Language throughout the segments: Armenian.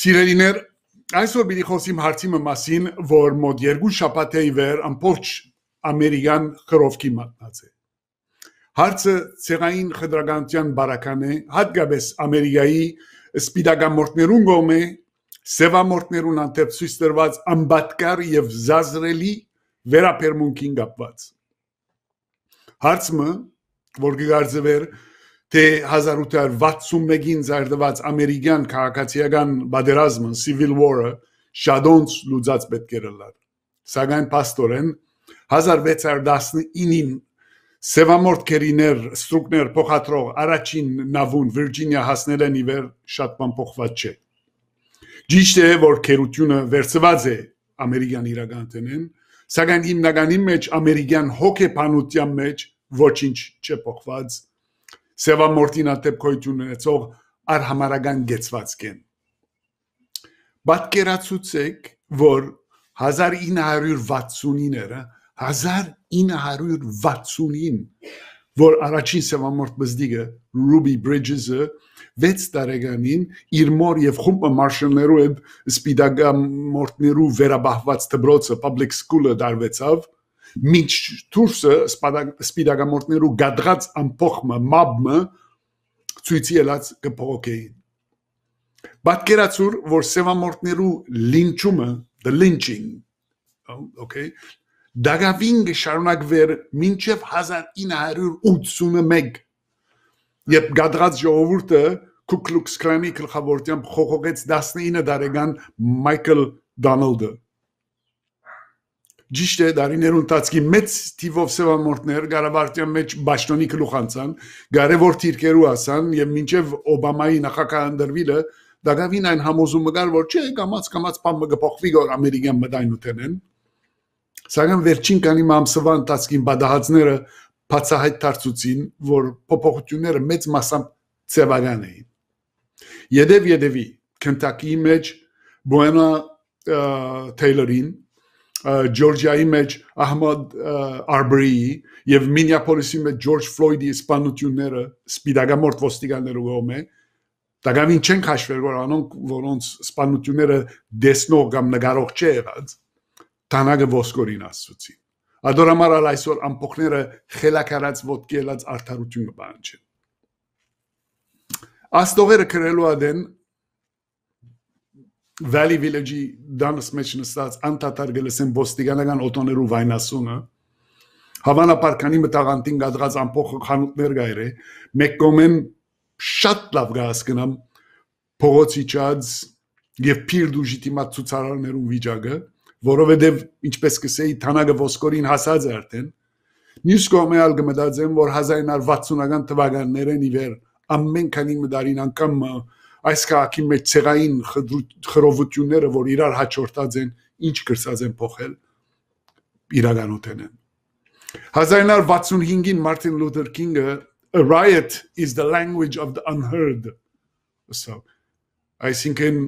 Սիրելիներ, այսօր մենք խոսիմ հարցի մասին, որ մոտ երկու շաբաթ է վեր ամբողջ ամերիկյան խրովքի մատնած է։ Հարցը ցեղային խտրականության բարական է, հատկապես Ամերիկայի սպիտակամորտներուն գոմե, սևամորտներուն հանդեպ ցույց տրված ամբատկար եւ զազրելի վերապերմունքին կապված։ Հարցը, որ գարձվեր, որ թե 1861-ին զարգված ամերիկյան քաղաքացիական բادرազմը Civil War-ը շադոնց լուծած պետք էր լար։ Սակայն пастоրեն 1619-ին Սևամորտ քերիներ ստրուկներ փոխադրող առաջին նավուն Վիրջինիա հասնել են իվեր շատ բան փոխված չէ։ Ճիշտ է, որ քերությունը վերծված է ամերիկյան իրականտնեն, սակայն հիմնականի մեջ ամերիկյան հոգեբանության մեջ ոչինչ չփոխված չի Սևամորտին ատեպքոյթյուն ունեցող արհամարական գեցվածք են։ Պատկերացուցեք, որ 1969-ը 1969-ին որ առաջին սևամորտ մզդիկը Ruby Bridges-ը 6 տարեկանին իր մոր եւ խումբը մարշալներով եւ սպիտակամորտներով վերաբահված դպրոցը public school-ը դարվեցավ Մինչ դուրսը սպիտակամորտներու գադրած ամփոխը մաբը ցույցի ելած կփողոքեին։ Պատկերացուր, որ սևամորտներու լինչումը, the lynching, okay, դագավին շարունակվեր մինչև 1981 երբ գադրած ժողովուրդը Կուկլուքս կլանի գլխավորությամբ խողողեց 19 տարեկան Մայքլ Դոնալդը Ճիշտ է, դարիներ ընթացքի մեծ թիվով սևամորտներ Ղարաբաղյան մեջ Բաշտոնի գլուխանցան, կարևոր թիրքերու ասան եւ մինչեւ Օբամայի նախագահան դրվիլը դակավին այն համոզումը կար, որ չէ, կամած կամած բան մգփոխվի գոր ամերիկյան մտայնութենեն։ Սակայն վերջին կանի մամսվան ընթացքին բադահացները բացահայտ դարձուցին, որ փոփոխությունները մեծ մասամբ ծավալան էին։ Եդեւ եդեւի Քենտակիի մեջ Բուենա Թեյլորին Ջորջիայի մեջ Ահմադ Արբրիի եւ Մինեապոլիսի մեջ Ջորջ Ֆլոյդի սպանությունները սպիդագամորտ ոստիկաններու գոմե դակավին չեն քաշվել որ անոնք որոնց սպանությունները դեսնող կամ նկարող չէ եղած տանագը ոսկորին աստծուցի ադորամար այսօր ամփոխները խելակարած ոտքի ելած արդարություն բան չէ աստողերը քրելու ադեն Valley Village-ի դանս մեջ նստած անտատար գլսեն ոստիկանական օտոներու վայնասունը Հավանաբար քանի մտաղանտին գադրած ամբողջ խանութներ գայր է մեկ կոմեն շատ լավ գահսկնամ փողոցի ճած եւ փիրդուժի դիմաց ցուցարարներու վիճակը որովհետեւ ինչպես կսեի թանագը ոսկորին հասած է արդեն մյուս կողմը ալ գմտածեմ որ 1960-ական թվականներն իվեր ամեն քանի մդարին անգամ այս քաղաքի մեջ ցեղային խրովությունները, որ իրար հաջորդած են, ինչ գրծած են փոխել իրականության են 1965-ին Martin Luther King-ը a riot is the language of the unheard so այսինքն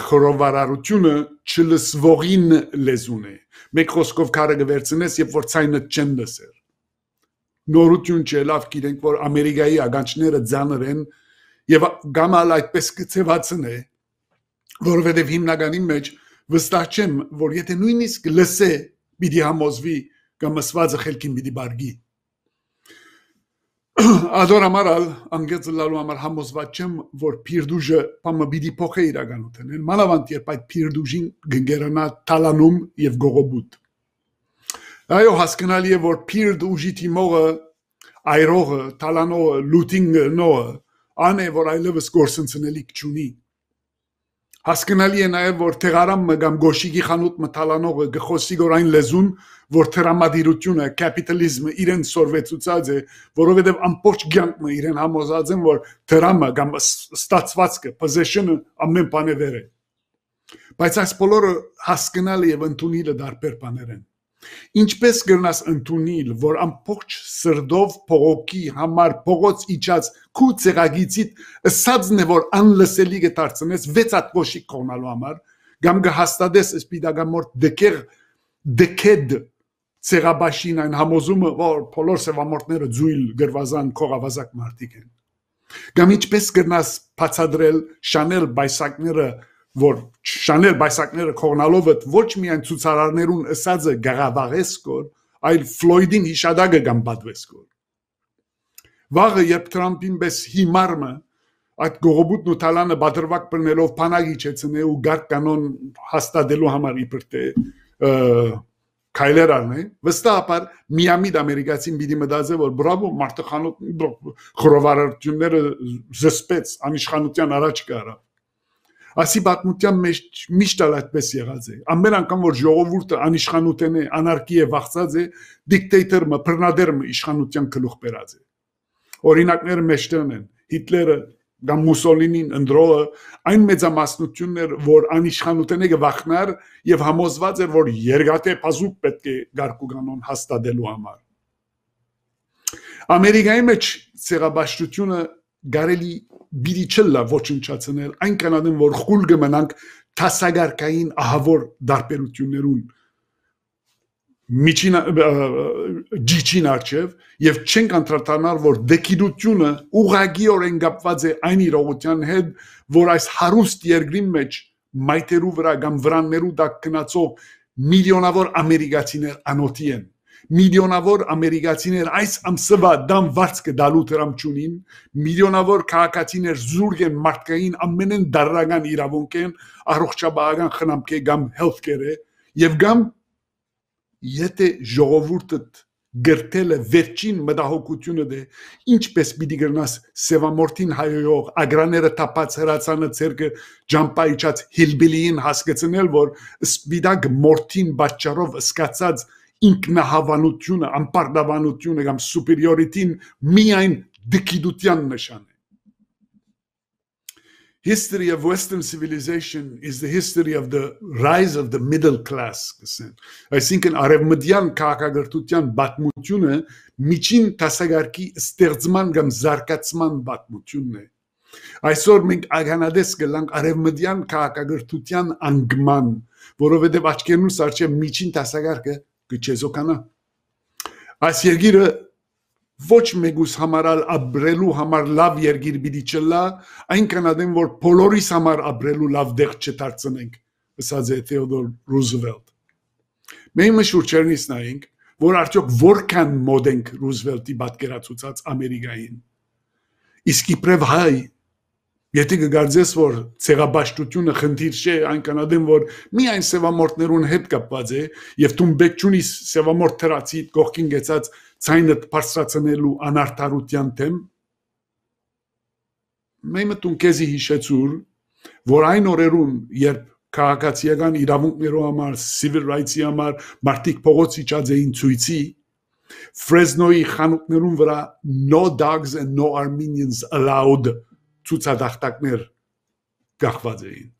խորովարարությունը չլսվողին լեզուն է մեկ խոսքով քարը գվերցնես երբ որ ցայնը չեն լսեր նորություն չէ լավ գիտենք որ ամերիկայի ագանչները ձանր են եւ գամալ այդպես կծեվածնե որովհետեւ հիմնականին մեջ վստահ չեմ որ եթե նույնիսկ լսե պիտի համոզվի կամ ասվածը խելքին պիտի բարգի Ադոր ամարալ անգեց լալու համար համոզված չեմ, որ Փիրդուժը պամը բիդի փոխե իրականության։ Են մանավանդ երբ այդ Փիրդուժին գնգերանա տալանում եւ գողոբուտ։ Այո, հասկանալի է, որ Փիրդուժի թիմողը, այրողը, տալանողը, լուտինգը նոը անե որ այլևս գործընծնելիք չունի Հասկանալի է նաև, որ թեղարամը կամ գոշիկի խանութ մթալանողը գխոսի գոր այն լեզուն, որ թրամադիրությունը, կապիտալիզմը իրեն սորվեցուցած է, որովհետև ամբողջ կյանքը իրեն համոզած են, որ թրամը կամ ստացվածքը, possession-ը ամեն բանը վեր է։ Բայց այս բոլորը հասկանալի եւ ընդունիլը դարբեր բաներ են։ Ինչպես կրնաս ընդունիլ, որ ամբողջ սրդով փողոքի համար փողոց իջած քու ցեղագիցիդ ըսածն է որ անլսելի կդարձնես վեց հատ կոշիկ կոնալու համար, կամ կհաստատես սպիտակամորտ դեկեր դեկեդ ցեղաբաշին այն համոզումը, որ բոլոր սևամորտները ձույլ գրվազան քողավազակ մարդիկ են։ Կամ ինչպես կրնաս բացադրել շանել բայսակները որ շանել բայսակները կողնալով այդ ոչ միայն ցուցարարներուն ըսածը գաղավաղես կոր, այլ Ֆլոյդին հիշադակը կամ պատվես կոր։ Վաղը երբ Թրամփին բես հիմարմը այդ գողոբուտն ու թալանը բادرվակ բռնելով փանագի չեցնե ու գարկ կանոն հաստատելու համար իբր թե քայլեր արնե վստահաբար միամիտ ամերիկացին պիտի մտածե որ բրավո մարտխանոտ խորովարությունները զսպեց անիշխանության առաջ կարա Ասի պատմության մեջ միշտ ալ այդպես եղած է։ Ամեն անգամ որ ժողովուրդը անիշխանություն է, անարգի է վախծած է, դիկտատորը, բռնադերմը իշխանության գլուխ բերած է։ Օրինակները մեջտեն են։ Հիտլերը կամ Մուսոլինին ընդրողը այն մեծամասնությունն էր, որ անիշխանությունը գվախնար եւ համոզված էր, որ երկաթե փազուկ պետք է գարկուգանոն հաստատելու համար։ Ամերիկայի մեջ ցեղաբաշխությունը գարելի բիդի չլա ոչնչացնել այն կանանեն որ խուլ գմնանք տասագարկային ահավոր դարբերություններուն միջին ջիջին արչև եւ չենք անդրադառնալ որ դեկիդությունը ուղագիորեն կապված է այն իրողության հետ որ այս հարուստ երկրի մեջ մայթերու վրա կամ վրաններու դակ գնացող միլիոնավոր ամերիկացիներ անոթի են միլիոնավոր ամերիկացիներ այս ամսվա դամ վարձ կդալու Թրամփչունին, միլիոնավոր քաղաքացիներ զուրկ են մարդկային ամենեն դարրական իրավունքեն, առողջապահական խնամքի կամ healthcare-ը եւ կամ եթե ժողովուրդը գրտել է վերջին մտահոգությունը դե ինչպես պիտի գրնաս սևամորտին հայոյող ագրաները տապած հրացանը ցերկը ջամպա իջած հիլբիլիին հասկացնել որ սպիդակ մորտին բաճարով սկացած ինքնահավանությունը, ամբարդավանությունը կամ սուպերիորիտին միայն դքիդության նշան է։ History of Western civilization is the history of the rise of the middle class, կսեն։ Այսինքն արևմտյան քաղաքագործության բացմությունը միջին տասագարկի ստեղծման կամ զարգացման բացմությունն է։ Այսօր մենք ագանադես գլանք արևմտյան քաղաքագործության անգման, որովհետև աչքերումս արժե միջին տասագարկը կչեզոկանա։ Այս երգիրը ոչ մեկուս համարալ ապրելու համար լավ երգիր պիտի չլա, այնքան ադեմ որ բոլորիս համար ապրելու լավ դեղ չդարձնենք, ասած է Թեոդոր Ռուզվելտ։ Մենք միշտ շուրջերնից նայենք, որ արդյոք որքան մոդ ենք Ռուզվելտի պատկերացուցած Ամերիկային։ Իսկ իբրև հայ Եթե կգարձես, որ ցեղաբաշխությունը խնդիր չէ, այն կանադեմ, որ միայն սևամորտներուն հետ կապված է, եւ դու բեք ճունի սևամորտ թրացի կողքին գեցած ցայնը բարձրացնելու անարդարության դեմ, մեմը դու քեզի հիշեցուր, որ այն օրերուն, երբ քաղաքացիական իրավունքներով համար, civil rights-ի համար մարտիկ փողոցի ճաձեին ցույցի Fresno-ի խանութներուն վրա no dogs and no Armenians allowed ցուցադախտակներ գախված էին